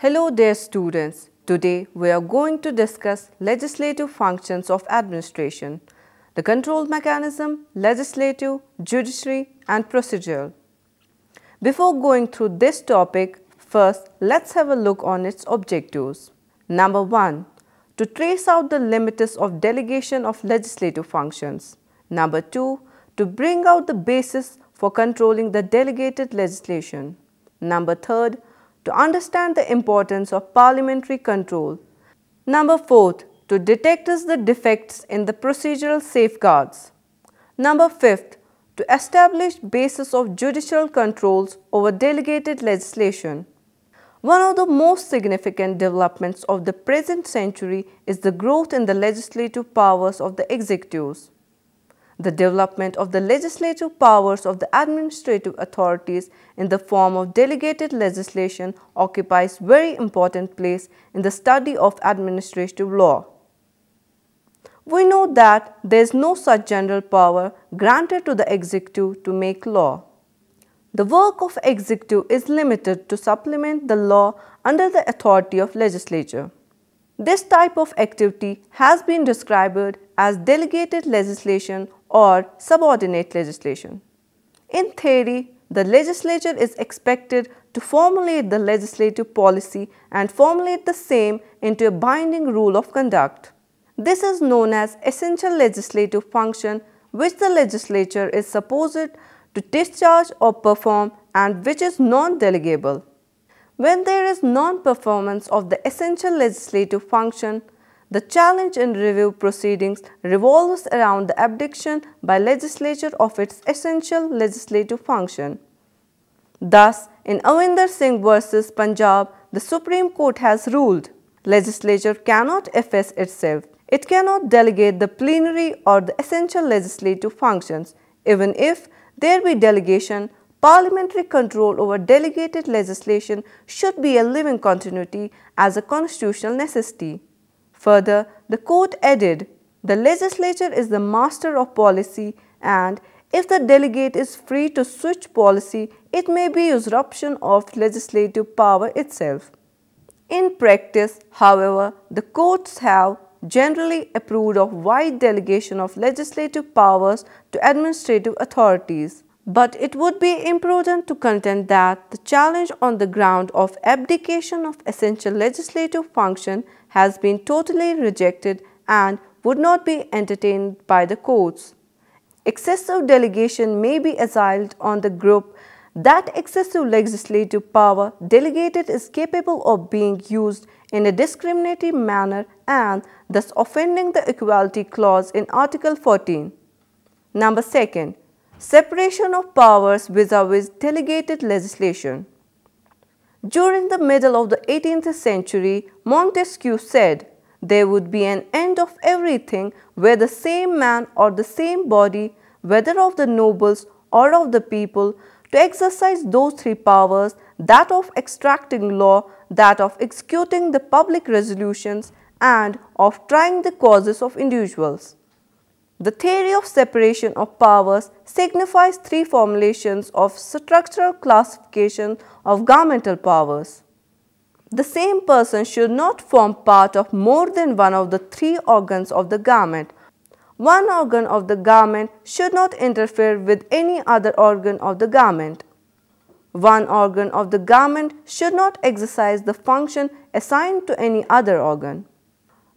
Hello dear students, today we are going to discuss legislative functions of administration, the control mechanism, legislative, judiciary and procedural. Before going through this topic, first let's have a look on its objectives. Number 1. To trace out the limits of delegation of legislative functions. Number 2. To bring out the basis for controlling the delegated legislation. Number 3 to understand the importance of parliamentary control. Number fourth, to detect the defects in the procedural safeguards. Number fifth, to establish basis of judicial controls over delegated legislation. One of the most significant developments of the present century is the growth in the legislative powers of the executives the development of the legislative powers of the administrative authorities in the form of delegated legislation occupies very important place in the study of administrative law. We know that there is no such general power granted to the executive to make law. The work of executive is limited to supplement the law under the authority of legislature. This type of activity has been described as delegated legislation or subordinate legislation. In theory, the legislature is expected to formulate the legislative policy and formulate the same into a binding rule of conduct. This is known as essential legislative function which the legislature is supposed to discharge or perform and which is non-delegable. When there is non-performance of the essential legislative function, the challenge in review proceedings revolves around the abdication by legislature of its essential legislative function. Thus, in Avinder Singh versus Punjab, the Supreme Court has ruled legislature cannot efface itself. It cannot delegate the plenary or the essential legislative functions. Even if there be delegation, parliamentary control over delegated legislation should be a living continuity as a constitutional necessity. Further, the court added, the legislature is the master of policy and if the delegate is free to switch policy, it may be usurpation of legislative power itself. In practice, however, the courts have generally approved of wide delegation of legislative powers to administrative authorities. But it would be imprudent to contend that the challenge on the ground of abdication of essential legislative function has been totally rejected and would not be entertained by the courts. Excessive delegation may be asiled on the group that excessive legislative power delegated is capable of being used in a discriminatory manner and thus offending the Equality Clause in Article 14. Number 2 Separation of powers vis-a-vis -vis delegated legislation. During the middle of the 18th century, Montesquieu said, there would be an end of everything where the same man or the same body, whether of the nobles or of the people, to exercise those three powers, that of extracting law, that of executing the public resolutions, and of trying the causes of individuals. The theory of separation of powers signifies three formulations of structural classification of governmental powers. The same person should not form part of more than one of the three organs of the government. One organ of the government should not interfere with any other organ of the government. One organ of the government should not exercise the function assigned to any other organ.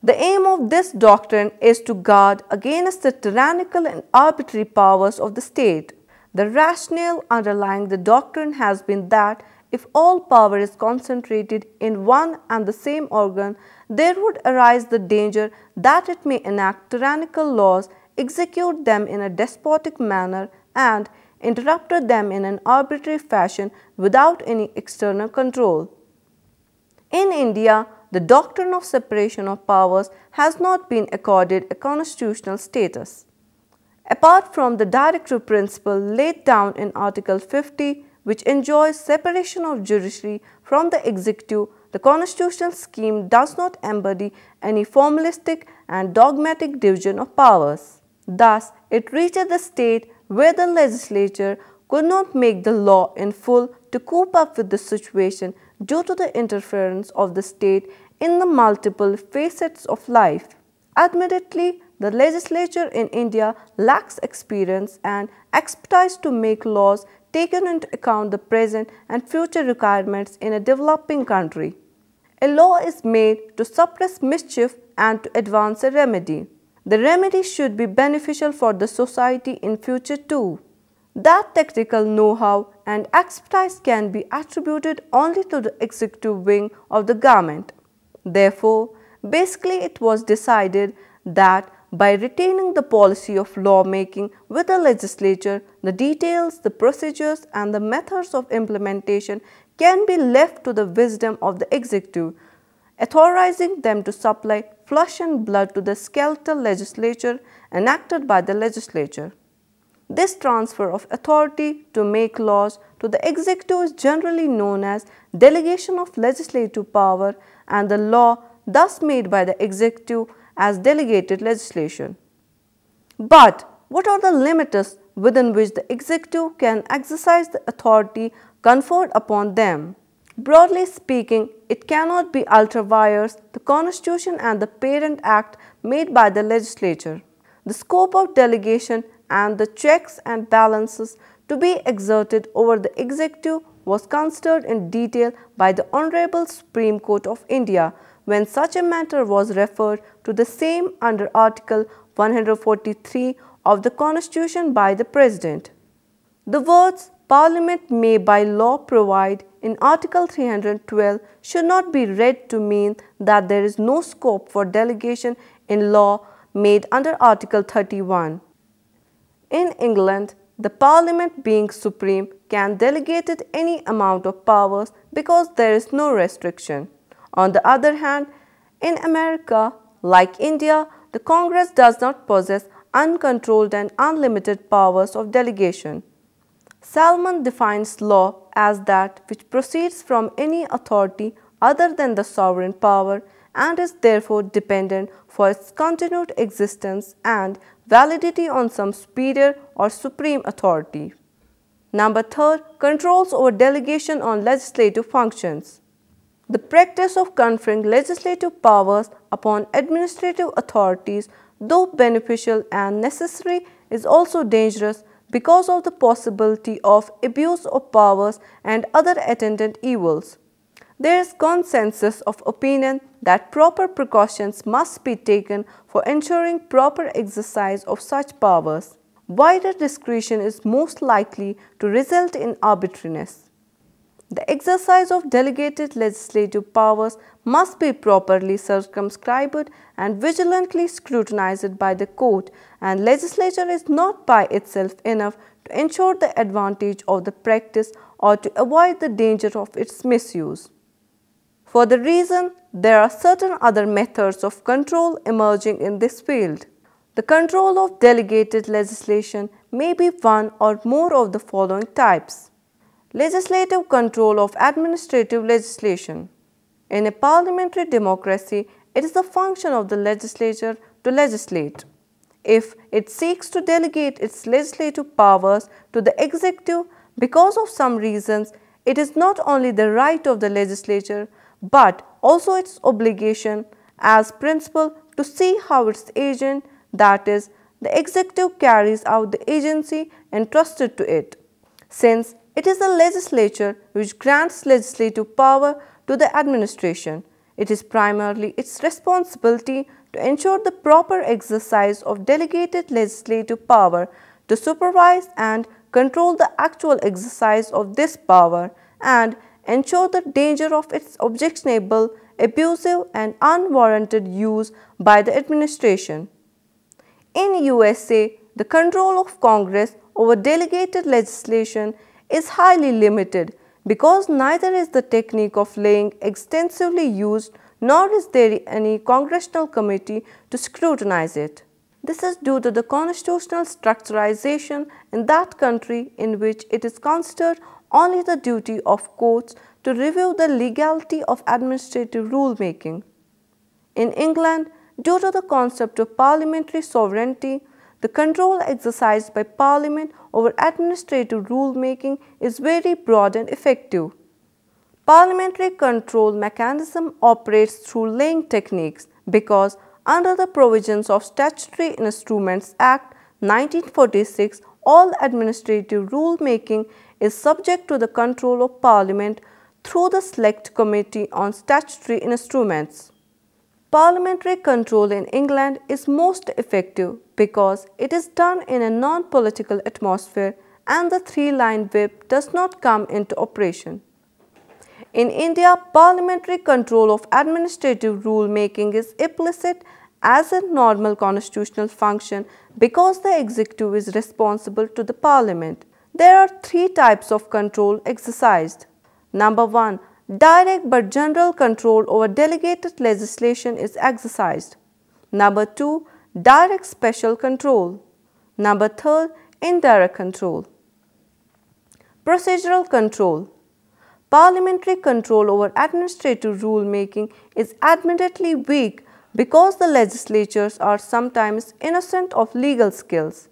The aim of this doctrine is to guard against the tyrannical and arbitrary powers of the state. The rationale underlying the doctrine has been that if all power is concentrated in one and the same organ, there would arise the danger that it may enact tyrannical laws, execute them in a despotic manner, and interrupt them in an arbitrary fashion without any external control. In India, the doctrine of separation of powers has not been accorded a constitutional status. Apart from the directive principle laid down in Article 50, which enjoys separation of judiciary from the executive, the constitutional scheme does not embody any formalistic and dogmatic division of powers. Thus, it reaches the state where the legislature could not make the law in full to cope up with the situation due to the interference of the state in the multiple facets of life. Admittedly, the legislature in India lacks experience and expertise to make laws taking into account the present and future requirements in a developing country. A law is made to suppress mischief and to advance a remedy. The remedy should be beneficial for the society in future too. That technical know-how and expertise can be attributed only to the executive wing of the government. Therefore, basically it was decided that by retaining the policy of lawmaking with the legislature, the details, the procedures and the methods of implementation can be left to the wisdom of the executive, authorizing them to supply flesh and blood to the skeletal legislature enacted by the legislature. This transfer of authority to make laws to the executive is generally known as delegation of legislative power and the law thus made by the executive as delegated legislation. But what are the limits within which the executive can exercise the authority conferred upon them? Broadly speaking, it cannot be ultra vires the Constitution and the Parent Act made by the legislature. The scope of delegation and the checks and balances to be exerted over the executive was considered in detail by the Honorable Supreme Court of India when such a matter was referred to the same under Article 143 of the Constitution by the President. The words Parliament may by law provide in Article 312 should not be read to mean that there is no scope for delegation in law made under Article 31. In England, the parliament being supreme can delegate any amount of powers because there is no restriction. On the other hand, in America, like India, the Congress does not possess uncontrolled and unlimited powers of delegation. Salmon defines law as that which proceeds from any authority other than the sovereign power and is therefore dependent for its continued existence and validity on some superior or supreme authority. Number third, controls over delegation on legislative functions. The practice of conferring legislative powers upon administrative authorities, though beneficial and necessary, is also dangerous because of the possibility of abuse of powers and other attendant evils. There is consensus of opinion that proper precautions must be taken for ensuring proper exercise of such powers. Wider discretion is most likely to result in arbitrariness. The exercise of delegated legislative powers must be properly circumscribed and vigilantly scrutinized by the court and legislature is not by itself enough to ensure the advantage of the practice or to avoid the danger of its misuse. For the reason, there are certain other methods of control emerging in this field. The control of delegated legislation may be one or more of the following types. Legislative control of administrative legislation. In a parliamentary democracy, it is the function of the legislature to legislate. If it seeks to delegate its legislative powers to the executive because of some reasons, it is not only the right of the legislature but also its obligation as principal to see how its agent, that is, the executive carries out the agency entrusted to it. Since it is the legislature which grants legislative power to the administration, it is primarily its responsibility to ensure the proper exercise of delegated legislative power to supervise and control the actual exercise of this power and ensure the danger of its objectionable, abusive and unwarranted use by the administration. In USA, the control of Congress over delegated legislation is highly limited because neither is the technique of laying extensively used nor is there any congressional committee to scrutinize it. This is due to the constitutional structurization in that country in which it is considered only the duty of courts to review the legality of administrative rulemaking. In England, due to the concept of parliamentary sovereignty, the control exercised by Parliament over administrative rulemaking is very broad and effective. Parliamentary control mechanism operates through laying techniques because under the provisions of Statutory Instruments Act 1946, all administrative rulemaking is subject to the control of Parliament through the Select Committee on Statutory Instruments. Parliamentary control in England is most effective because it is done in a non-political atmosphere and the three-line whip does not come into operation. In India, parliamentary control of administrative rule-making is implicit as a normal constitutional function because the executive is responsible to the parliament. There are three types of control exercised. Number 1. Direct but general control over delegated legislation is exercised. Number 2. Direct special control. Number 3. Indirect control. Procedural control. Parliamentary control over administrative rulemaking is admittedly weak because the legislatures are sometimes innocent of legal skills.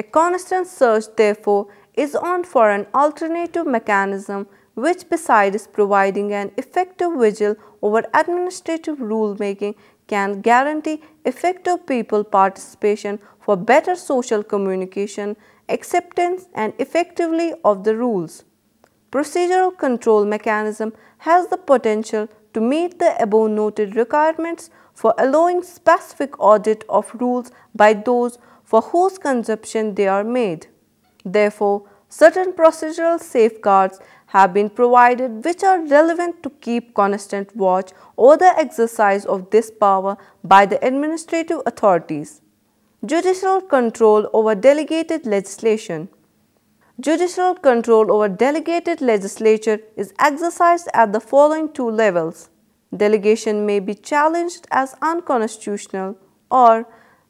A constant search, therefore, is on for an alternative mechanism which besides providing an effective vigil over administrative rulemaking can guarantee effective people participation for better social communication, acceptance and effectively of the rules. Procedural control mechanism has the potential to meet the above noted requirements for allowing specific audit of rules by those for whose consumption they are made. Therefore, certain procedural safeguards have been provided which are relevant to keep constant watch over the exercise of this power by the administrative authorities. Judicial control over delegated legislation. Judicial control over delegated legislature is exercised at the following two levels. Delegation may be challenged as unconstitutional or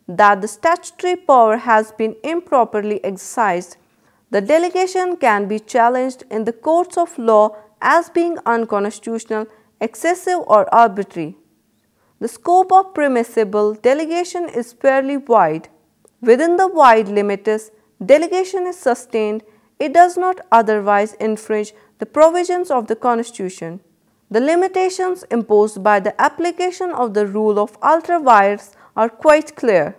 that the statutory power has been improperly exercised the delegation can be challenged in the courts of law as being unconstitutional, excessive or arbitrary. The scope of permissible delegation is fairly wide. Within the wide limits, delegation is sustained, it does not otherwise infringe the provisions of the Constitution. The limitations imposed by the application of the rule of ultra vires are quite clear.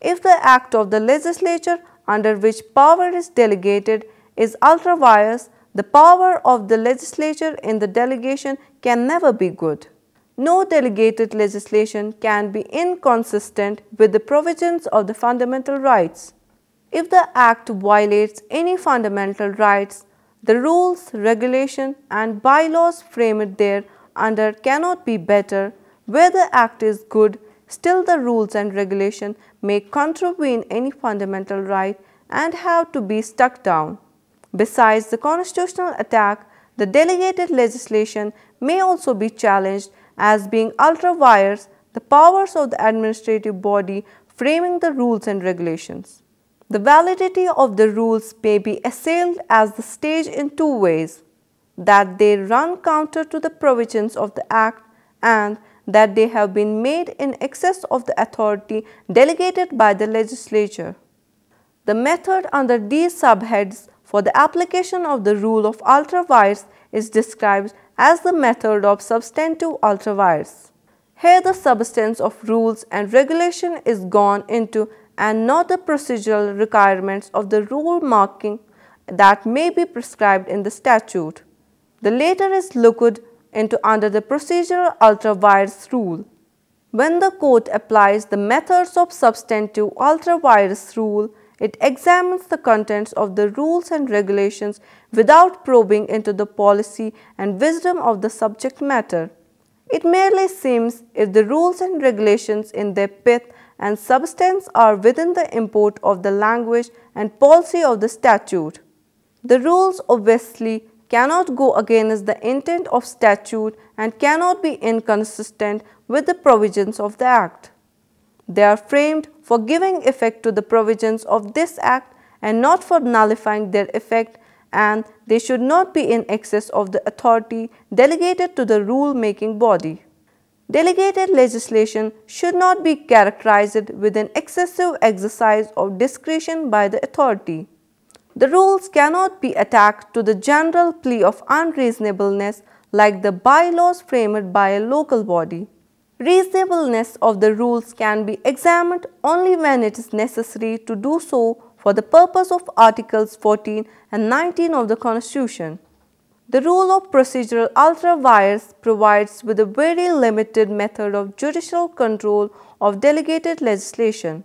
If the act of the legislature under which power is delegated is ultra vires, the power of the legislature in the delegation can never be good. No delegated legislation can be inconsistent with the provisions of the fundamental rights. If the act violates any fundamental rights, the rules, regulation and bylaws framed there under cannot be better where the act is good Still the rules and regulation may contravene any fundamental right and have to be stuck down. Besides the constitutional attack, the delegated legislation may also be challenged as being ultra vires the powers of the administrative body framing the rules and regulations. The validity of the rules may be assailed as the stage in two ways, that they run counter to the provisions of the Act and that they have been made in excess of the authority delegated by the legislature. The method under these subheads for the application of the rule of ultraviolence is described as the method of substantive ultraviolence. Here the substance of rules and regulation is gone into and not the procedural requirements of the rule marking that may be prescribed in the statute. The latter is looked into under the procedural ultravirus rule. When the court applies the methods of substantive ultravirus rule, it examines the contents of the rules and regulations without probing into the policy and wisdom of the subject matter. It merely seems if the rules and regulations in their pith and substance are within the import of the language and policy of the statute. The rules obviously cannot go against the intent of statute and cannot be inconsistent with the provisions of the Act. They are framed for giving effect to the provisions of this Act and not for nullifying their effect and they should not be in excess of the authority delegated to the rule-making body. Delegated legislation should not be characterized with an excessive exercise of discretion by the authority. The rules cannot be attacked to the general plea of unreasonableness like the bylaws framed by a local body. Reasonableness of the rules can be examined only when it is necessary to do so for the purpose of Articles 14 and 19 of the Constitution. The rule of procedural ultra vires provides with a very limited method of judicial control of delegated legislation.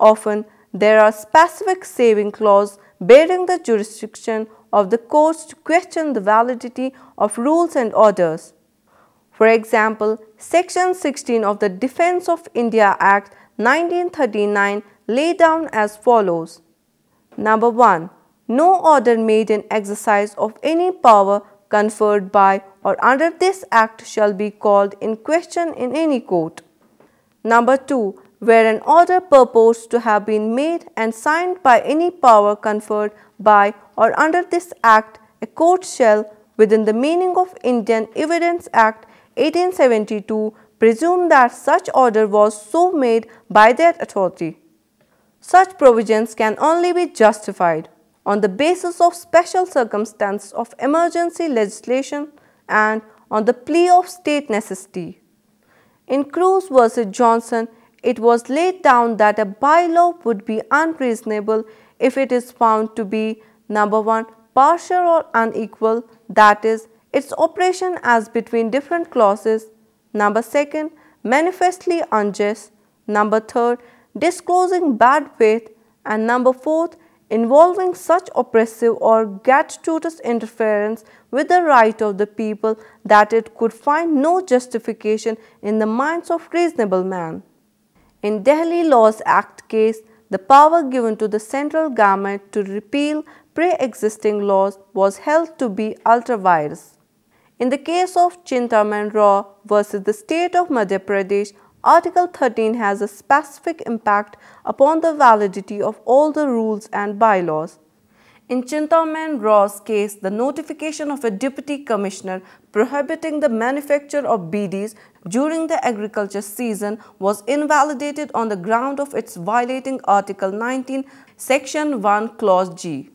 Often, there are specific saving clauses bearing the jurisdiction of the courts to question the validity of rules and orders. For example, Section 16 of the Defense of India Act 1939 lay down as follows. Number 1. No order made in exercise of any power conferred by or under this act shall be called in question in any court. Number 2 where an order purports to have been made and signed by any power conferred by or under this Act, a court shall, within the meaning of Indian Evidence Act 1872, presume that such order was so made by that authority. Such provisions can only be justified on the basis of special circumstance of emergency legislation and on the plea of state necessity. In Cruz v. Johnson, it was laid down that a bylaw would be unreasonable if it is found to be number 1 partial or unequal that is its operation as between different clauses number 2nd manifestly unjust number 3rd disclosing bad faith and number 4th involving such oppressive or gratuitous interference with the right of the people that it could find no justification in the minds of reasonable man. In Delhi Laws Act case, the power given to the central government to repeal pre-existing laws was held to be ultra vires. In the case of Chintaman Rao versus the state of Madhya Pradesh, Article 13 has a specific impact upon the validity of all the rules and bylaws. In Chintaman Rao's case, the notification of a deputy commissioner prohibiting the manufacture of BDs during the agriculture season was invalidated on the ground of its violating Article 19, Section 1, Clause G.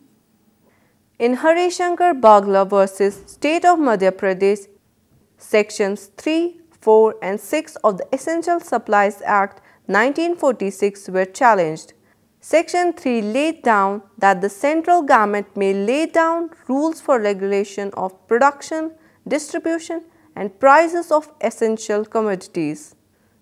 In Harishankar Bagla versus State of Madhya Pradesh, Sections 3, 4 and 6 of the Essential Supplies Act 1946 were challenged. Section 3 laid down that the central government may lay down rules for regulation of production, distribution and prices of essential commodities.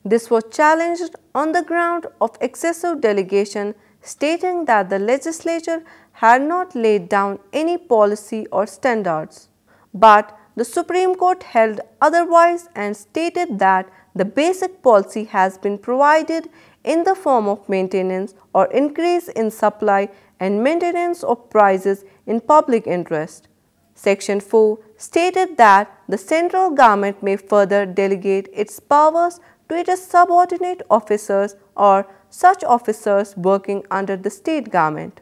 This was challenged on the ground of excessive delegation stating that the legislature had not laid down any policy or standards. But the Supreme Court held otherwise and stated that the basic policy has been provided in the form of maintenance or increase in supply and maintenance of prices in public interest. Section 4 stated that the central government may further delegate its powers to its subordinate officers or such officers working under the state government.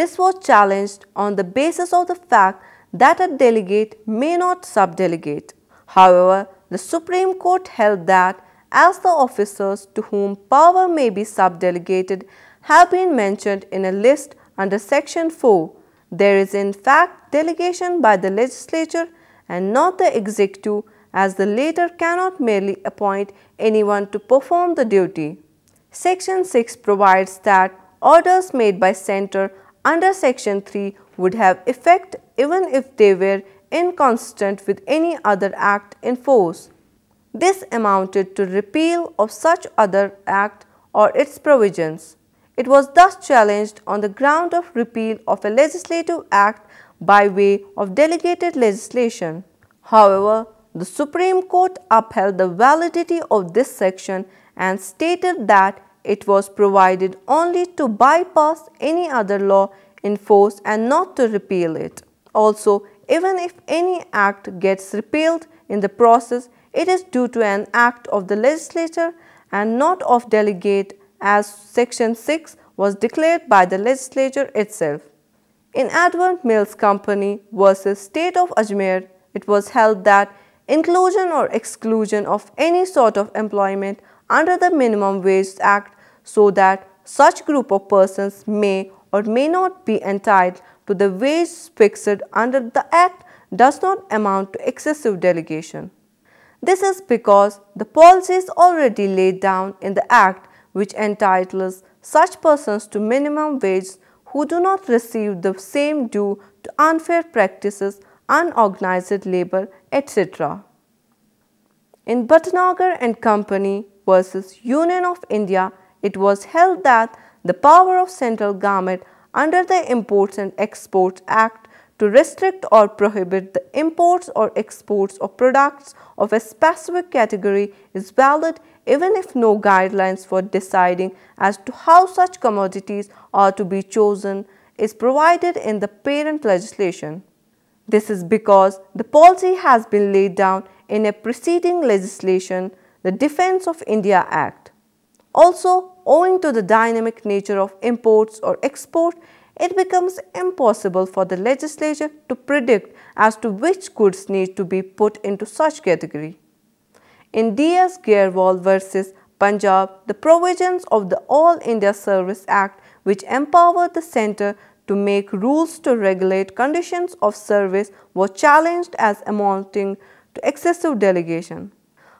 This was challenged on the basis of the fact that a delegate may not subdelegate. However, the Supreme Court held that as the officers to whom power may be subdelegated have been mentioned in a list under Section 4 there is in fact delegation by the legislature and not the executive as the latter cannot merely appoint anyone to perform the duty. Section 6 provides that orders made by center under section 3 would have effect even if they were inconsistent with any other act in force. This amounted to repeal of such other act or its provisions. It was thus challenged on the ground of repeal of a legislative act by way of delegated legislation. However, the Supreme Court upheld the validity of this section and stated that it was provided only to bypass any other law in force and not to repeal it. Also, even if any act gets repealed in the process, it is due to an act of the legislature and not of delegate as Section 6 was declared by the legislature itself. In Advent Mills Company versus State of Ajmer, it was held that inclusion or exclusion of any sort of employment under the Minimum Wage Act so that such group of persons may or may not be entitled to the wage fixed under the Act does not amount to excessive delegation. This is because the policy is already laid down in the Act which entitles such persons to minimum wage who do not receive the same due to unfair practices, unorganized labor, etc. In Bhatnagar and Company versus Union of India, it was held that the power of central government under the Imports and Exports Act to restrict or prohibit the imports or exports of products of a specific category is valid even if no guidelines for deciding as to how such commodities are to be chosen is provided in the parent legislation. This is because the policy has been laid down in a preceding legislation, the Defence of India Act. Also, owing to the dynamic nature of imports or export, it becomes impossible for the legislature to predict as to which goods need to be put into such category. In DS wall versus Punjab, the provisions of the All India Service Act which empowered the centre to make rules to regulate conditions of service were challenged as amounting to excessive delegation.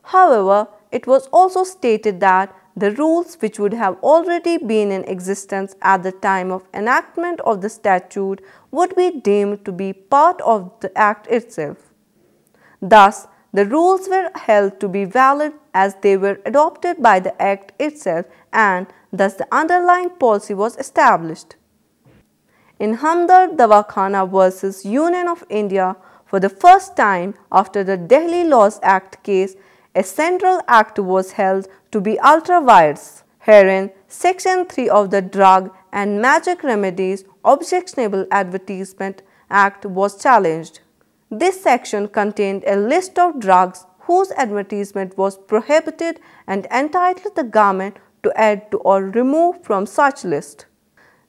However, it was also stated that the rules which would have already been in existence at the time of enactment of the statute would be deemed to be part of the act itself. Thus, the rules were held to be valid as they were adopted by the Act itself and thus the underlying policy was established. In Hamdard Dawakhana vs Union of India, for the first time after the Delhi Laws Act case, a central act was held to be ultra-virus. Herein, Section 3 of the Drug and Magic Remedies Objectionable Advertisement Act was challenged. This section contained a list of drugs whose advertisement was prohibited and entitled the government to add to or remove from such list.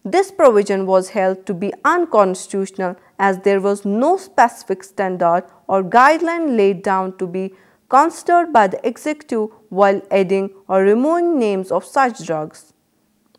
This provision was held to be unconstitutional as there was no specific standard or guideline laid down to be considered by the executive while adding or removing names of such drugs.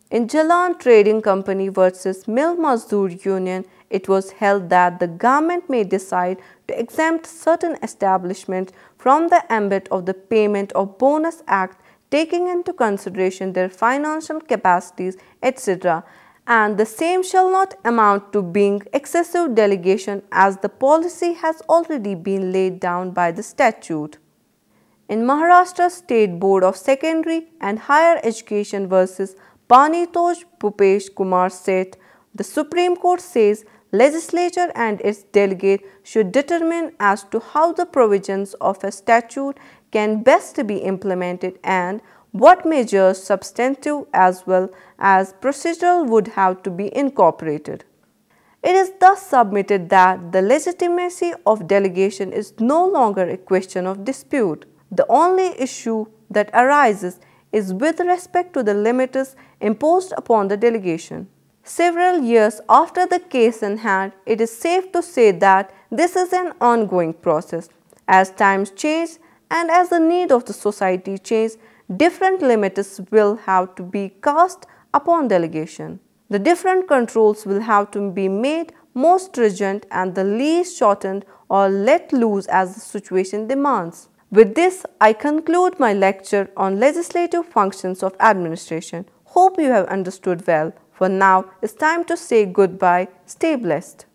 In Jalan Trading Company versus Mill Mazdoor Union, it was held that the government may decide to exempt certain establishments from the ambit of the Payment of Bonus Act taking into consideration their financial capacities, etc. And the same shall not amount to being excessive delegation as the policy has already been laid down by the statute. In Maharashtra State Board of Secondary and Higher Education versus Panitoj Bhupesh Kumar Seth, the Supreme Court says legislature and its delegate should determine as to how the provisions of a statute can best be implemented and what measures substantive as well as procedural would have to be incorporated. It is thus submitted that the legitimacy of delegation is no longer a question of dispute. The only issue that arises is with respect to the limits imposed upon the delegation. Several years after the case in hand, it is safe to say that this is an ongoing process. As times change and as the need of the society change, different limits will have to be cast upon delegation. The different controls will have to be made more stringent and the least shortened or let loose as the situation demands. With this, I conclude my lecture on legislative functions of administration. Hope you have understood well. For now, it's time to say goodbye. Stay blessed.